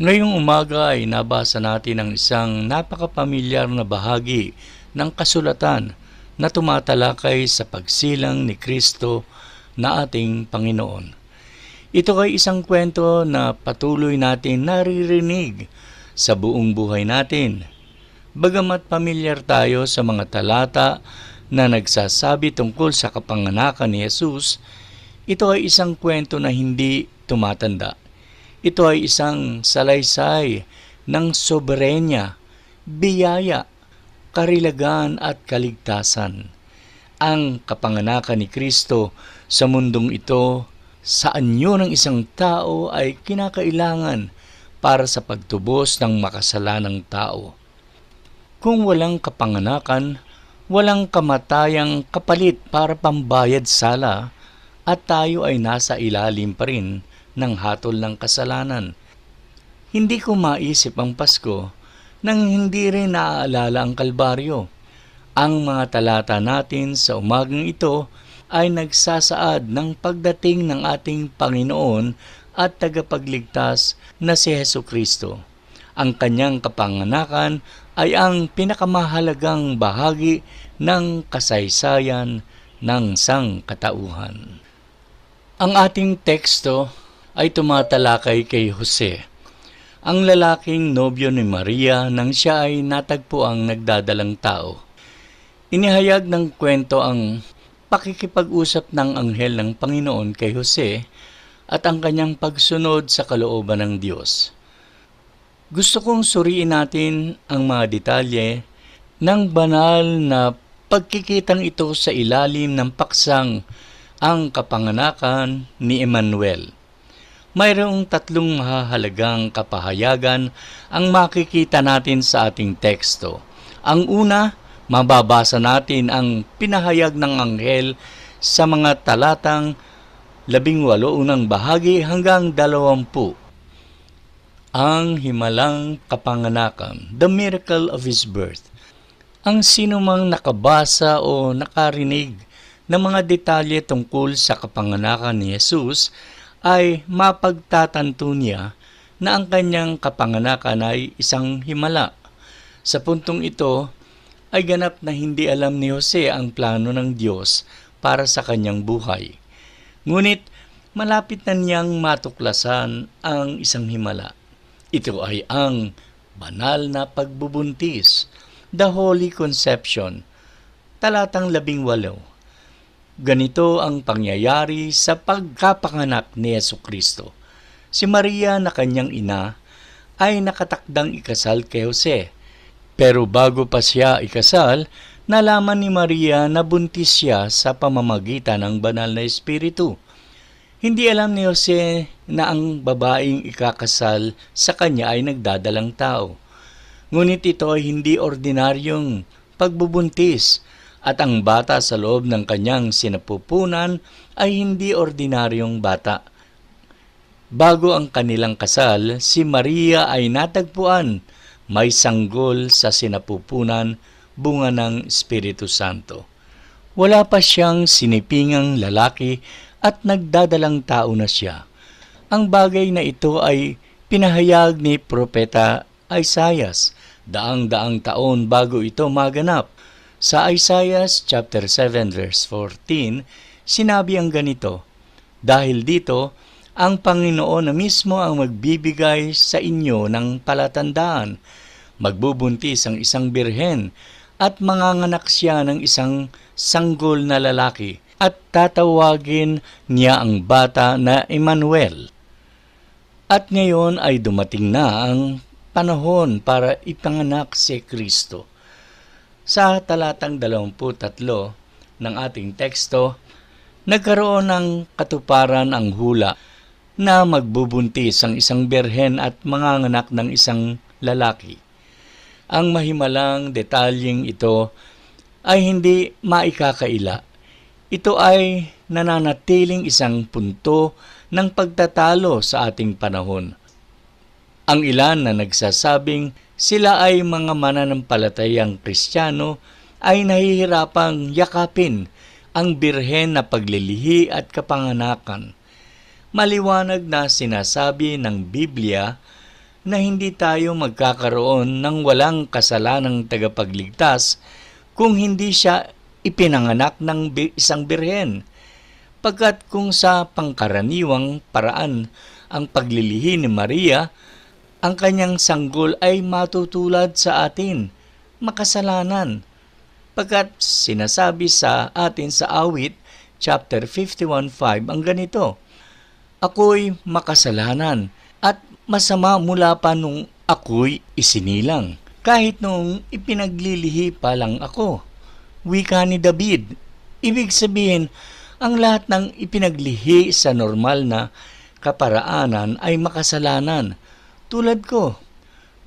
Ngayong umaga ay nabasa natin ang isang napakapamilyar na bahagi ng kasulatan na tumatalakay sa pagsilang ni Kristo na ating Panginoon. Ito ay isang kwento na patuloy natin naririnig sa buong buhay natin. Bagamat pamilyar tayo sa mga talata na nagsasabi tungkol sa kapanganakan ni Jesus, ito ay isang kwento na hindi tumatanda ito ay isang salaysay ng soberenya, biyaya, karilagan at kaligtasan. Ang kapanganakan ni Kristo sa mundong ito sa anyo ng isang tao ay kinakailangan para sa pagtubos ng makasalanang tao. Kung walang kapanganakan, walang kamatayang kapalit para pambayad sala at tayo ay nasa ilalim pa rin ng hatol ng kasalanan. Hindi ko maisip ang Pasko nang hindi rin naaalala ang Kalbaryo. Ang mga talata natin sa umagang ito ay nagsasaad ng pagdating ng ating Panginoon at tagapagligtas na si Heso Kristo. Ang kanyang kapanganakan ay ang pinakamahalagang bahagi ng kasaysayan ng sangkatauhan. Ang ating teksto ay tumatalakay kay Jose, ang lalaking nobyo ni Maria nang siya ay natagpo ang nagdadalang tao. Inihayag ng kwento ang pakikipag-usap ng anghel ng Panginoon kay Jose at ang kanyang pagsunod sa kalooban ng Diyos. Gusto kong suriin natin ang mga detalye ng banal na pagkikitang ito sa ilalim ng paksang ang kapanganakan ni Emmanuel mayroong tatlong mahalagang kapahayagan ang makikita natin sa ating teksto. Ang una, mababasa natin ang pinahayag ng anghel sa mga talatang labing walo unang bahagi hanggang dalawampu. Ang himalang kapanganakan, the miracle of his birth. Ang sinumang nakabasa o nakarinig ng mga detalye tungkol sa kapanganakan ni Jesus ay mapagtatanto niya na ang kanyang kapanganakan ay isang himala. Sa puntong ito, ay ganap na hindi alam ni Jose ang plano ng Diyos para sa kanyang buhay. Ngunit malapit na niyang matuklasan ang isang himala. Ito ay ang banal na pagbubuntis, the Holy Conception, talatang labing walo. Ganito ang pangyayari sa pagkapanganak ni Yeso Kristo. Si Maria na kanyang ina ay nakatakdang ikasal kay Jose. Pero bago pa siya ikasal, nalaman ni Maria na buntis siya sa pamamagitan ng banal na espiritu. Hindi alam ni Jose na ang babaeng ikakasal sa kanya ay nagdadalang tao. Ngunit ito ay hindi ordinaryong pagbubuntis at ang bata sa loob ng kanyang sinapupunan ay hindi ordinaryong bata. Bago ang kanilang kasal, si Maria ay natagpuan may sanggol sa sinapupunan bunga ng Espiritu Santo. Wala pa siyang sinipingang lalaki at nagdadalang tao na siya. Ang bagay na ito ay pinahayag ni Propeta Isaias daang-daang taon bago ito maganap sa Isaiah chapter 7 verse 14, sinabi ang ganito, Dahil dito, ang Panginoon na mismo ang magbibigay sa inyo ng palatandaan. Magbubuntis ang isang birhen at manganganak siya ng isang sanggol na lalaki at tatawagin niya ang bata na Emmanuel. At ngayon ay dumating na ang panahon para ipanganak si Kristo. Sa talatang 23 ng ating teksto, nagkaroon ng katuparan ang hula na magbubuntis ang isang berhen at manganganak ng isang lalaki. Ang mahimalang detalyeng ito ay hindi maikakaila. Ito ay nananatiling isang punto ng pagtatalo sa ating panahon. Ang ilan na nagsasabing sila ay mga mananampalatayang Kristiyano ay nahihirapang yakapin ang birhen na paglilihi at kapanganakan. Maliwanag na sinasabi ng Biblia na hindi tayo magkakaroon ng walang kasalanang tagapagligtas kung hindi siya ipinanganak ng isang birhen. Pagkat kung sa pangkaraniwang paraan ang paglilihi ni Maria ang kanyang sanggol ay matutulad sa atin, makasalanan, pagkat sinasabi sa atin sa awit chapter 51.5 ang ganito, Ako'y makasalanan at masama mula pa nung ako'y isinilang, kahit nung ipinaglilihi pa lang ako. Wika ni David, ibig sabihin, ang lahat ng ipinaglihi sa normal na kaparaanan ay makasalanan tulad ko,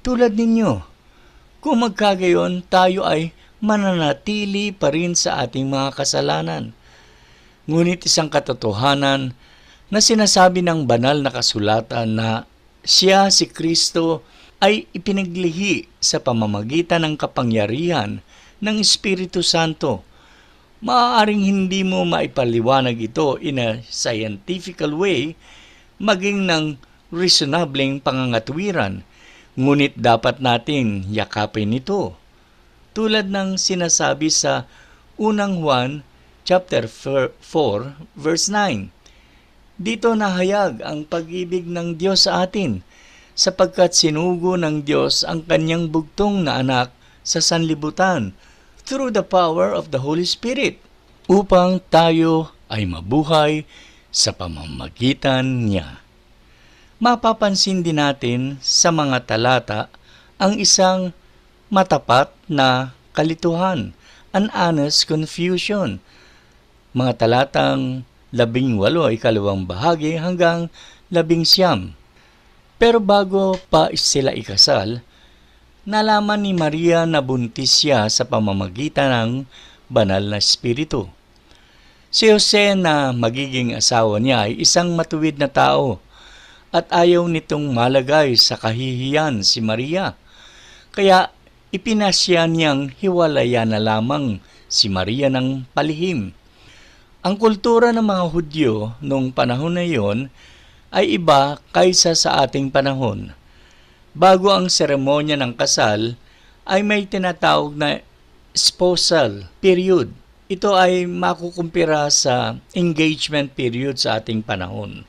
tulad ninyo. Kung magkagayon, tayo ay mananatili pa rin sa ating mga kasalanan. Ngunit isang katotohanan na sinasabi ng banal na kasulatan na siya si Kristo ay ipinaglihi sa pamamagitan ng kapangyarihan ng Espiritu Santo. Maaaring hindi mo maipaliwanag ito in a scientifical way, maging ng reasonableng pangangatwiran, ngunit dapat nating yakapin ito. Tulad ng sinasabi sa unang Juan chapter 4 verse 9. Dito nahayag ang pag-ibig ng Diyos sa atin sapagkat sinugo ng Diyos ang kanyang bugtong na anak sa sanlibutan through the power of the Holy Spirit upang tayo ay mabuhay sa pamamagitan niya mapapansin din natin sa mga talata ang isang matapat na kalituhan, an honest confusion. Mga talatang labing walo ay kalawang bahagi hanggang labing siyam. Pero bago pa sila ikasal, nalaman ni Maria na buntis siya sa pamamagitan ng banal na espiritu. Si Jose na magiging asawa niya ay isang matuwid na tao at ayaw nitong malagay sa kahihiyan si Maria. Kaya ipinasya niyang hiwalayan na lamang si Maria ng palihim. Ang kultura ng mga Hudyo noong panahon na iyon ay iba kaysa sa ating panahon. Bago ang seremonya ng kasal ay may tinatawag na spousal period. Ito ay makukumpira sa engagement period sa ating panahon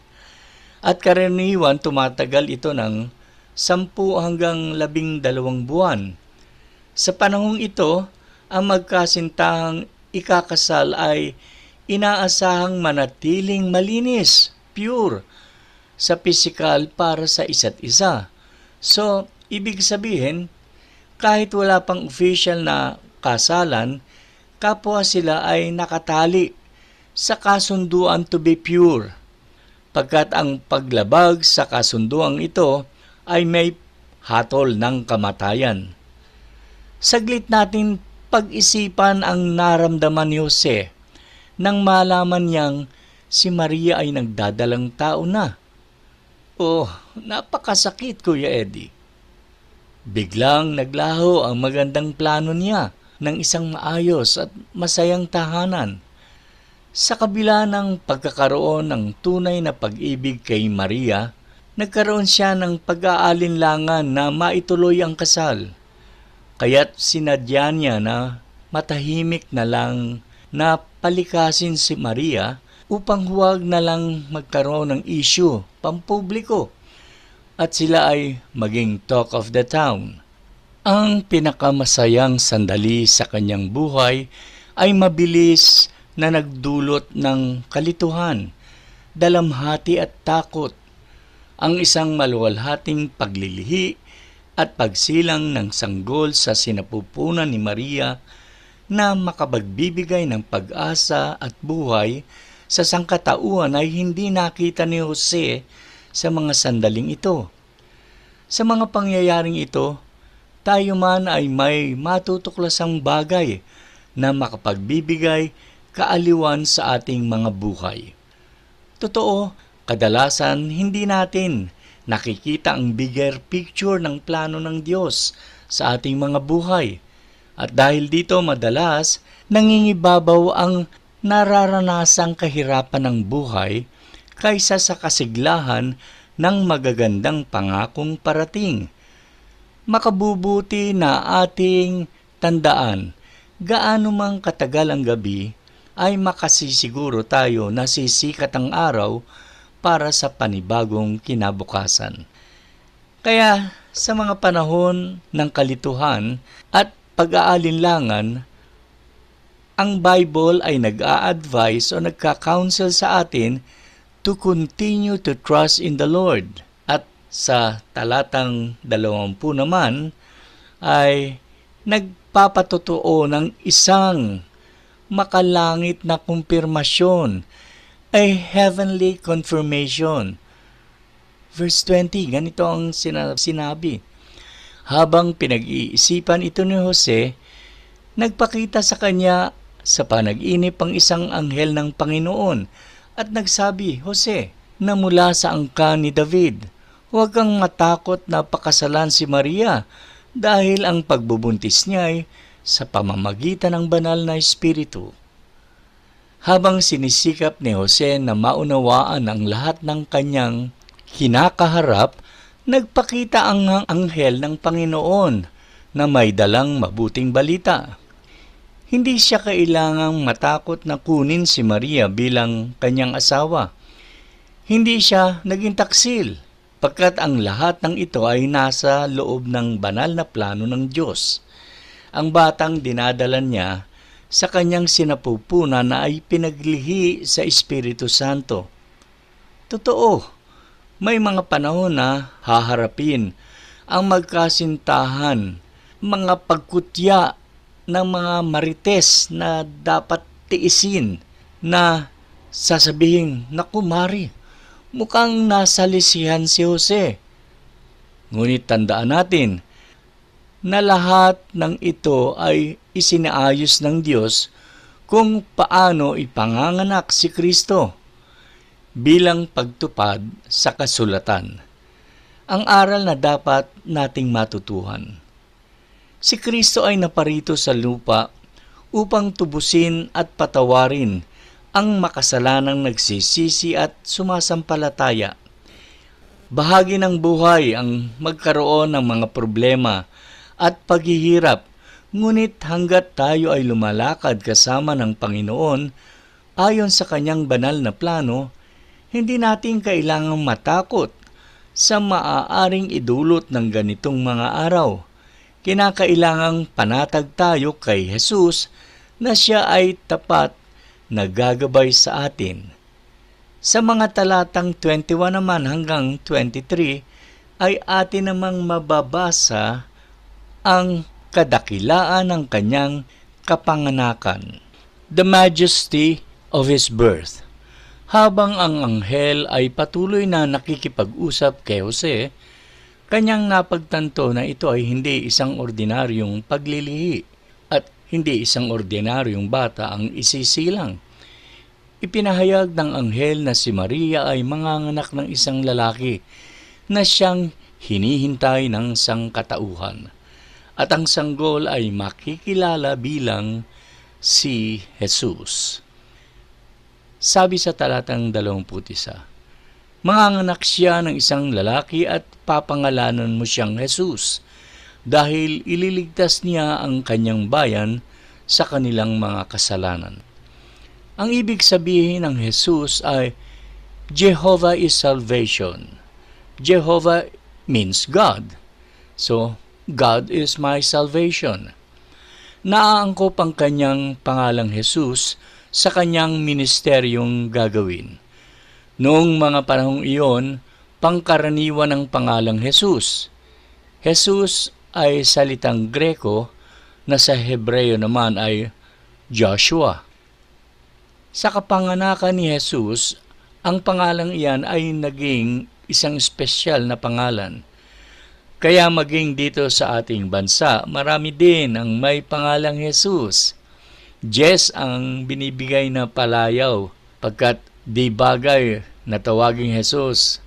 at karaniwan tumatagal ito ng 10 hanggang 12 buwan. Sa panahong ito, ang magkasintahang ikakasal ay inaasahang manatiling malinis, pure, sa pisikal para sa isa't isa. So, ibig sabihin, kahit wala pang official na kasalan, kapwa sila ay nakatali sa kasunduan to be pure pagkat ang paglabag sa kasunduang ito ay may hatol ng kamatayan. Saglit natin pag-isipan ang naramdaman ni Jose nang malaman niyang si Maria ay nagdadalang tao na. Oh, napakasakit Kuya Eddie. Biglang naglaho ang magandang plano niya ng isang maayos at masayang tahanan. Sa kabila ng pagkakaroon ng tunay na pag-ibig kay Maria, nagkaroon siya ng pag-aalinlangan na maituloy ang kasal. Kaya't sinadya niya na matahimik na lang na palikasin si Maria upang huwag na lang magkaroon ng issue pampubliko at sila ay maging talk of the town. Ang pinakamasayang sandali sa kanyang buhay ay mabilis na nagdulot ng kalituhan, dalamhati at takot, ang isang maluwalhating paglilihi at pagsilang ng sanggol sa sinapupunan ni Maria na makapagbibigay ng pag-asa at buhay sa sangkatauhan ay hindi nakita ni Jose sa mga sandaling ito. Sa mga pangyayaring ito, tayo man ay may matutuklasang bagay na makapagbibigay kaaliwan sa ating mga buhay. Totoo, kadalasan hindi natin nakikita ang bigger picture ng plano ng Diyos sa ating mga buhay. At dahil dito madalas, nangingibabaw ang nararanasang kahirapan ng buhay kaysa sa kasiglahan ng magagandang pangakong parating. Makabubuti na ating tandaan gaano mang katagal ang gabi ay makasisiguro tayo na sisikat ang araw para sa panibagong kinabukasan. Kaya sa mga panahon ng kalituhan at pag-aalinlangan, ang Bible ay nag-a-advise o nagka-counsel sa atin to continue to trust in the Lord. At sa talatang 20 naman ay nagpapatotoo ng isang makalangit na kumpirmasyon, a heavenly confirmation. Verse 20, ganito ang sinabi. Habang pinag-iisipan ito ni Jose, nagpakita sa kanya sa panaginip ang isang anghel ng Panginoon at nagsabi, Jose, na mula sa angka ni David, huwag kang matakot na pakasalan si Maria dahil ang pagbubuntis niya ay sa pamamagitan ng banal na Espiritu. Habang sinisikap ni Jose na maunawaan ang lahat ng kanyang kinakaharap, nagpakita ang anghel ng Panginoon na may dalang mabuting balita. Hindi siya kailangang matakot na kunin si Maria bilang kanyang asawa. Hindi siya naging taksil, pagkat ang lahat ng ito ay nasa loob ng banal na plano ng Diyos ang batang dinadalan niya sa kanyang sinapupunan na ay pinaglihi sa Espiritu Santo. Totoo, may mga panahon na haharapin ang magkasintahan, mga pagkutya ng mga marites na dapat tiisin na sasabihin, Naku Mari, mukhang nasalisihan si Jose. Ngunit tandaan natin na lahat ng ito ay isinaayos ng Diyos kung paano ipanganganak si Kristo bilang pagtupad sa kasulatan. Ang aral na dapat nating matutuhan. Si Kristo ay naparito sa lupa upang tubusin at patawarin ang makasalanang nagsisisi at sumasampalataya. Bahagi ng buhay ang magkaroon ng mga problema at paghihirap. Ngunit hanggat tayo ay lumalakad kasama ng Panginoon, ayon sa kanyang banal na plano, hindi natin kailangang matakot sa maaaring idulot ng ganitong mga araw. Kinakailangang panatag tayo kay Jesus na siya ay tapat na gagabay sa atin. Sa mga talatang 21 naman hanggang 23 ay atin namang mababasa ang kadakilaan ng kanyang kapanganakan, the majesty of his birth. Habang ang anghel ay patuloy na nakikipag-usap kay Jose, kanyang napagtanto na ito ay hindi isang ordinaryong paglilihi at hindi isang ordinaryong bata ang isisilang. Ipinahayag ng anghel na si Maria ay manganganak ng isang lalaki na siyang hinihintay ng sangkatauhan at ang sanggol ay makikilala bilang si Jesus. Sabi sa talatang 21, Manganganak siya ng isang lalaki at papangalanan mo siyang Jesus dahil ililigtas niya ang kanyang bayan sa kanilang mga kasalanan. Ang ibig sabihin ng Jesus ay Jehovah is salvation. Jehovah means God. So, God is my salvation. Naaangkop ang kanyang pangalang Jesus sa kanyang ministeryong gagawin. Noong mga panahong iyon, pangkaraniwan ang pangalang Jesus. Jesus ay salitang Greko na sa Hebreo naman ay Joshua. Sa kapanganakan ni Jesus, ang pangalang iyan ay naging isang espesyal na pangalan – kaya maging dito sa ating bansa, marami din ang may pangalang Jesus. Jess ang binibigay na palayaw pagkat di bagay na tawaging Jesus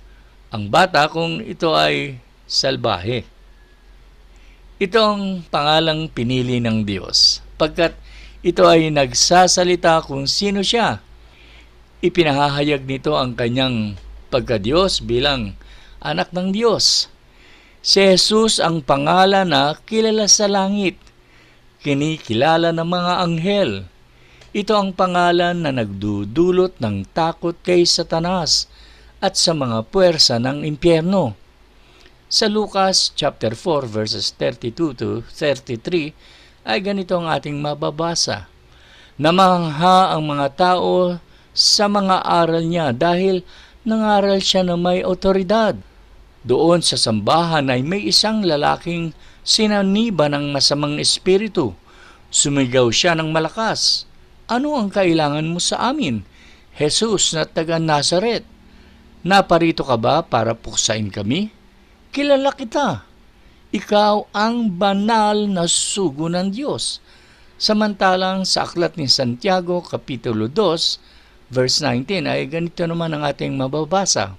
ang bata kung ito ay salbahe. Ito ang pangalang pinili ng Diyos pagkat ito ay nagsasalita kung sino siya. Ipinahahayag nito ang kanyang pagka-Diyos bilang anak ng Diyos. Si Jesus ang pangalan na kilala sa langit, kinikilala ng mga anghel. Ito ang pangalan na nagdudulot ng takot kay Satanas at sa mga puwersa ng impyerno. Sa Lucas chapter 4 verses 32 to 33 ay ganito ang ating mababasa. Namangha ang mga tao sa mga aral niya dahil nangaral siya na may otoridad doon sa sambahan ay may isang lalaking sinaniba ng masamang espiritu. Sumigaw siya ng malakas, Ano ang kailangan mo sa amin, Jesus na taga Nazaret? Naparito ka ba para puksain kami? Kilala kita. Ikaw ang banal na sugo ng Diyos. Samantalang sa aklat ni Santiago, Kapitulo 2, verse 19 ay ganito naman ang ating mababasa.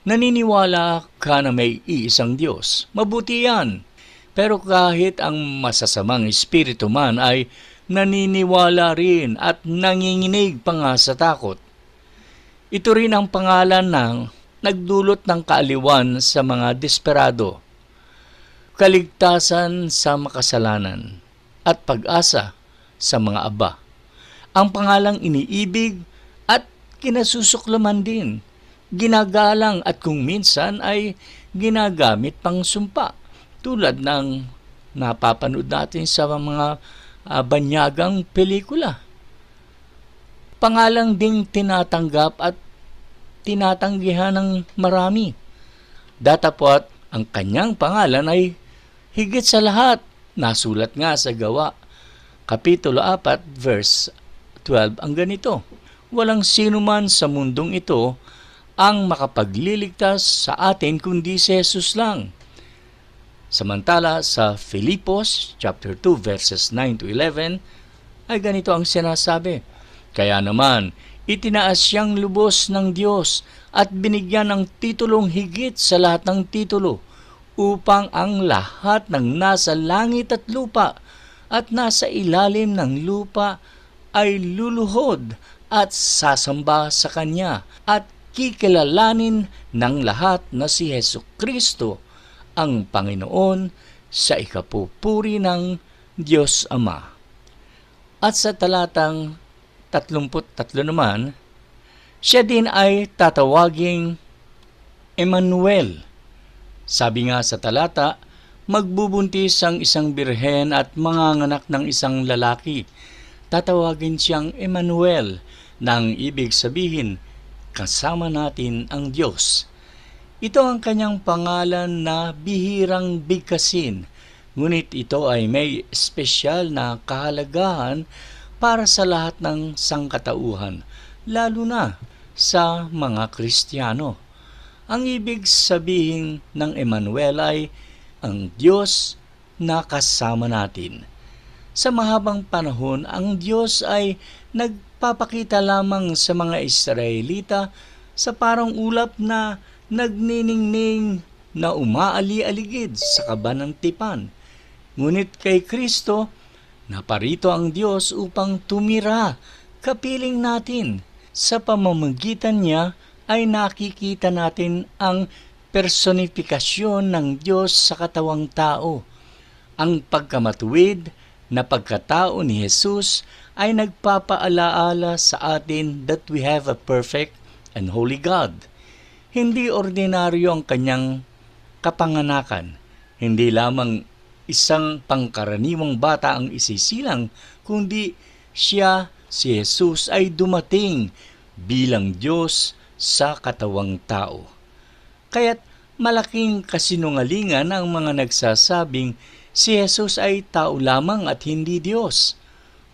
Naniniwala ka na may iisang Diyos. Mabuti yan. Pero kahit ang masasamang espiritu man ay naniniwala rin at nanginginig pa nga sa takot. Ito rin ang pangalan ng nagdulot ng kaaliwan sa mga desperado, kaligtasan sa makasalanan, at pag-asa sa mga aba. Ang pangalang iniibig at kinasusuklaman din ginagalang at kung minsan ay ginagamit pang sumpa tulad ng napapanood natin sa mga uh, banyagang pelikula. Pangalang ding tinatanggap at tinatanggihan ng marami. Datapot, ang kanyang pangalan ay higit sa lahat. Nasulat nga sa gawa. Kapitulo 4, verse 12 ang ganito. Walang sino man sa mundong ito ang makapagliligtas sa atin kundi si Jesus lang. Samantala sa Filipos chapter 2 verses 9 to 11 ay ganito ang sinasabi. Kaya naman, itinaas siyang lubos ng Diyos at binigyan ng titulong higit sa lahat ng titulo upang ang lahat ng nasa langit at lupa at nasa ilalim ng lupa ay luluhod at sasamba sa Kanya at kikilalanin ng lahat na si Yesu Kristo ang Panginoon sa ikapupuri ng Diyos Ama. At sa talatang 33 naman, siya din ay tatawaging Emmanuel. Sabi nga sa talata, magbubuntis ang isang birhen at manganganak ng isang lalaki. Tatawagin siyang Emmanuel, nang ibig sabihin, kasama natin ang Diyos. Ito ang kanyang pangalan na bihirang bigkasin, ngunit ito ay may espesyal na kahalagahan para sa lahat ng sangkatauhan, lalo na sa mga Kristiyano. Ang ibig sabihin ng Emmanuel ay ang Diyos na kasama natin. Sa mahabang panahon, ang Diyos ay nagpapakita lamang sa mga Israelita sa parang ulap na nagniningning na umaali-aligid sa kaba ng tipan. Ngunit kay Kristo, naparito ang Diyos upang tumira, kapiling natin. Sa pamamagitan niya ay nakikita natin ang personifikasyon ng Diyos sa katawang tao. Ang pagkamatuwid na pagkatao ni Jesus ay nagpapaalaala sa atin that we have a perfect and holy God. Hindi ordinaryo ang kanyang kapanganakan. Hindi lamang isang pangkaraniwang bata ang isisilang, kundi siya, si Jesus, ay dumating bilang Diyos sa katawang tao. Kaya't malaking kasinungalingan ang mga nagsasabing si Jesus ay tao lamang at hindi Diyos.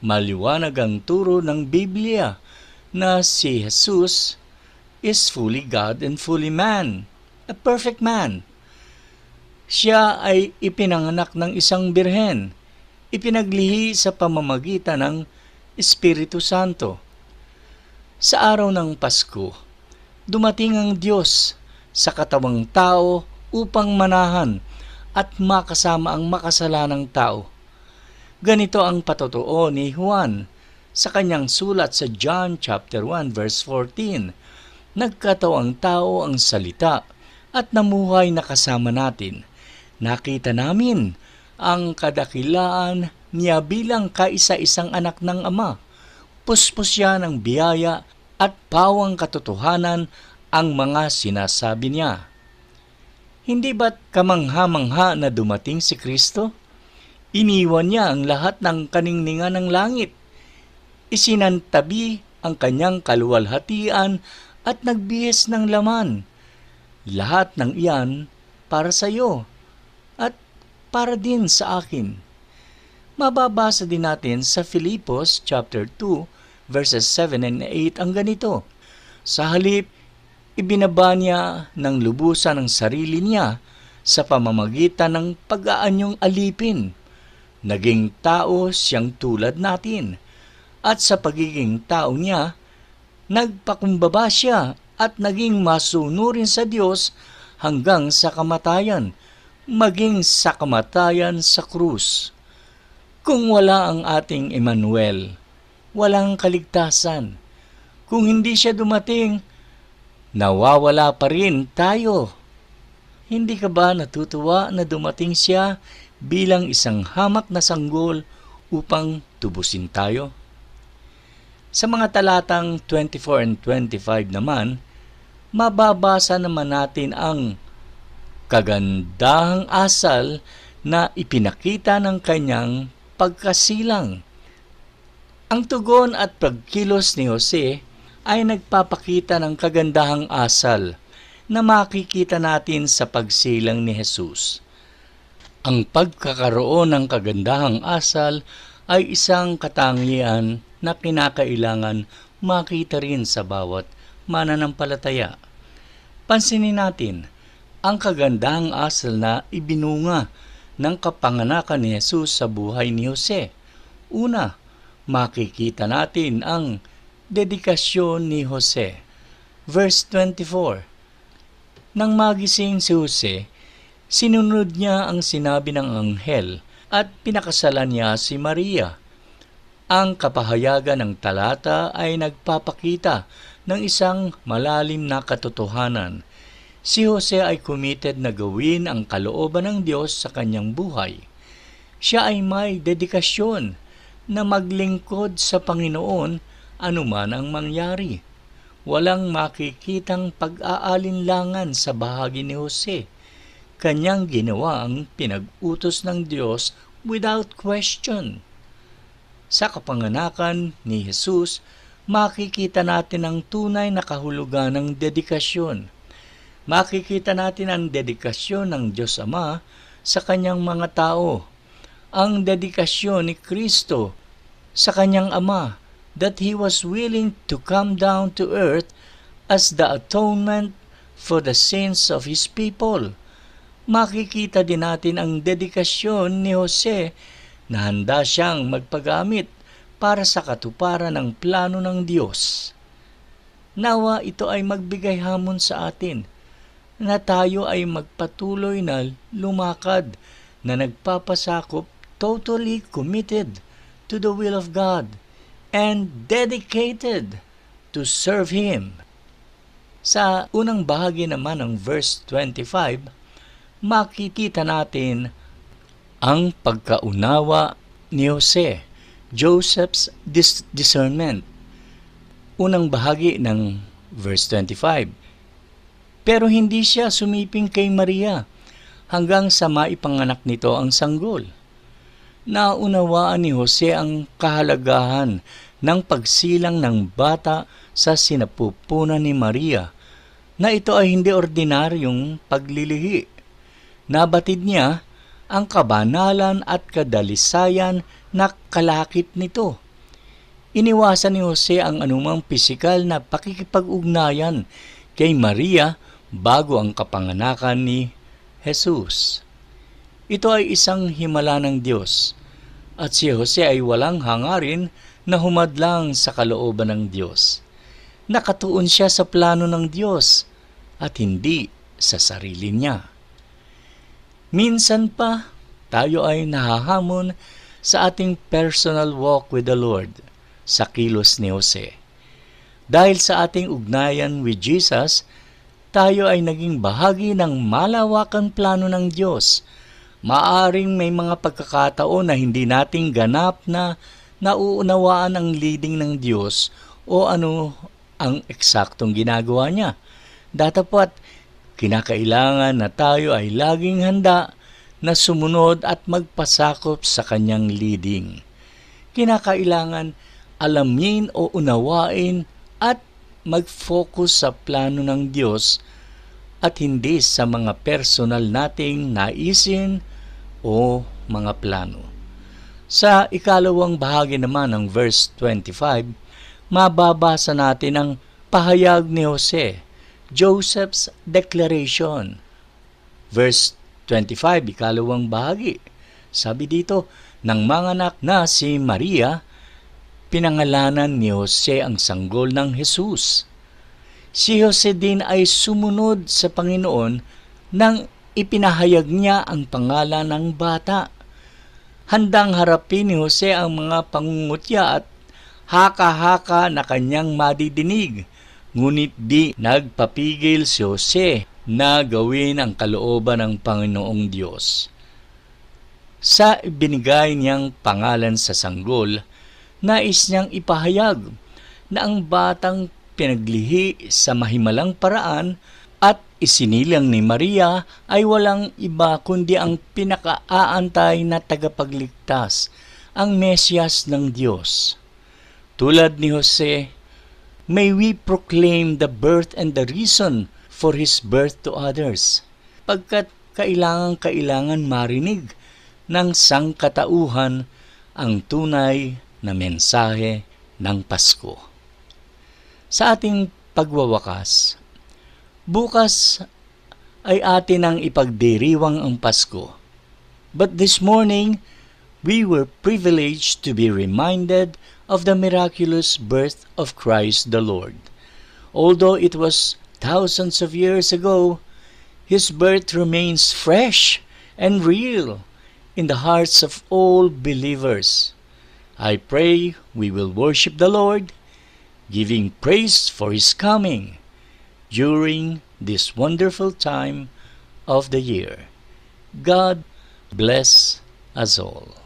Maliwanag ang turo ng Biblia na si Jesus is fully God and fully man, a perfect man. Siya ay ipinanganak ng isang birhen, ipinaglihi sa pamamagitan ng Espiritu Santo. Sa araw ng Pasko, dumating ang Diyos sa katawang tao upang manahan at makasama ang makasalanang tao Ganito ang patotoo ni Juan sa kanyang sulat sa John chapter 1 verse 14. Nagkatawang tao ang salita at namuhay na kasama natin. Nakita namin ang kadakilaan niya bilang kaisa-isang anak ng ama. Puspos siya ng biyaya at pawang katotohanan ang mga sinasabi niya. Hindi ba't kamangha-mangha na dumating si Kristo? Iniwan niya ang lahat ng kaningningan ng langit. Isinantabi ang kanyang kaluwalhatian at nagbihis ng laman. Lahat ng iyan para sa iyo at para din sa akin. Mababasa din natin sa Filipos chapter 2 verses 7 and 8 ang ganito. Sa halip, ibinaba niya ng lubusan ang sarili niya sa pamamagitan ng pag-aanyong alipin Naging tao siyang tulad natin at sa pagiging tao niya, nagpakumbaba siya at naging masunurin sa Diyos hanggang sa kamatayan, maging sa kamatayan sa krus. Kung wala ang ating Emmanuel, walang kaligtasan. Kung hindi siya dumating, nawawala pa rin tayo. Hindi ka ba natutuwa na dumating siya bilang isang hamak na sanggol upang tubusin tayo. Sa mga talatang 24 and 25 naman, mababasa naman natin ang kagandahang asal na ipinakita ng kanyang pagkasilang. Ang tugon at pagkilos ni Jose ay nagpapakita ng kagandahang asal na makikita natin sa pagsilang ni Jesus ang pagkakaroon ng kagandahang asal ay isang katangian na kinakailangan makita rin sa bawat mananampalataya. Pansinin natin, ang kagandahang asal na ibinunga ng kapanganakan ni Jesus sa buhay ni Jose. Una, makikita natin ang dedikasyon ni Jose. Verse 24, Nang magising si Jose, Sinunod niya ang sinabi ng anghel at pinakasalan niya si Maria. Ang kapahayagan ng talata ay nagpapakita ng isang malalim na katotohanan. Si Jose ay committed na gawin ang kalooban ng Diyos sa kanyang buhay. Siya ay may dedikasyon na maglingkod sa Panginoon anuman ang mangyari. Walang makikitang pag-aalinlangan sa bahagi ni Jose kanyang ginawa ang pinag-utos ng Diyos without question. Sa kapanganakan ni Jesus, makikita natin ang tunay na kahulugan ng dedikasyon. Makikita natin ang dedikasyon ng Diyos Ama sa kanyang mga tao. Ang dedikasyon ni Kristo sa kanyang Ama that He was willing to come down to earth as the atonement for the sins of His people makikita din natin ang dedikasyon ni Jose na handa siyang magpagamit para sa katuparan ng plano ng Diyos. Nawa ito ay magbigay hamon sa atin na tayo ay magpatuloy na lumakad na nagpapasakop totally committed to the will of God and dedicated to serve Him. Sa unang bahagi naman ng verse 25, makikita natin ang pagkaunawa ni Jose, Joseph's dis- discernment. Unang bahagi ng verse 25. Pero hindi siya sumiping kay Maria hanggang sa maipanganak nito ang sanggol. Naunawaan ni Jose ang kahalagahan ng pagsilang ng bata sa sinapupunan ni Maria na ito ay hindi ordinaryong paglilihi Nabatid niya ang kabanalan at kadalisayan na kalakit nito. Iniwasan ni Jose ang anumang pisikal na pakikipag-ugnayan kay Maria bago ang kapanganakan ni Jesus. Ito ay isang himala ng Diyos at si Jose ay walang hangarin na humadlang sa kalooban ng Diyos. Nakatuon siya sa plano ng Diyos at hindi sa sarili niya. Minsan pa, tayo ay nahahamon sa ating personal walk with the Lord sa kilos ni Jose. Dahil sa ating ugnayan with Jesus, tayo ay naging bahagi ng malawakang plano ng Diyos. Maaring may mga pagkakataon na hindi nating ganap na nauunawaan ang leading ng Diyos o ano ang eksaktong ginagawa niya. Datapat, Kinakailangan na tayo ay laging handa na sumunod at magpasakop sa kanyang leading. Kinakailangan alamin o unawain at mag-focus sa plano ng Diyos at hindi sa mga personal nating naisin o mga plano. Sa ikalawang bahagi naman ng verse 25, mababasa natin ang pahayag ni Jose Joseph's declaration. Verse 25, ikalawang bahagi. Sabi dito, nang manganak na si Maria, pinangalanan ni Jose ang sanggol ng Jesus. Si Jose din ay sumunod sa Panginoon nang ipinahayag niya ang pangalan ng bata. Handang harapin ni Jose ang mga pangungutya at haka-haka na kanyang madidinig ngunit di nagpapigil si Jose na gawin ang kalooban ng Panginoong Diyos. Sa ibinigay niyang pangalan sa sanggol, nais niyang ipahayag na ang batang pinaglihi sa mahimalang paraan at isinilang ni Maria ay walang iba kundi ang pinakaaantay na tagapagligtas, ang Mesyas ng Diyos. Tulad ni Jose, may we proclaim the birth and the reason for His birth to others. Pagkat kailangan-kailangan marinig ng sangkatauhan ang tunay na mensahe ng Pasko. Sa ating pagwawakas, bukas ay atin ang ipagdiriwang ang Pasko. But this morning, we were privileged to be reminded of the miraculous birth of Christ the Lord. Although it was thousands of years ago, his birth remains fresh and real in the hearts of all believers. I pray we will worship the Lord, giving praise for his coming during this wonderful time of the year. God bless us all.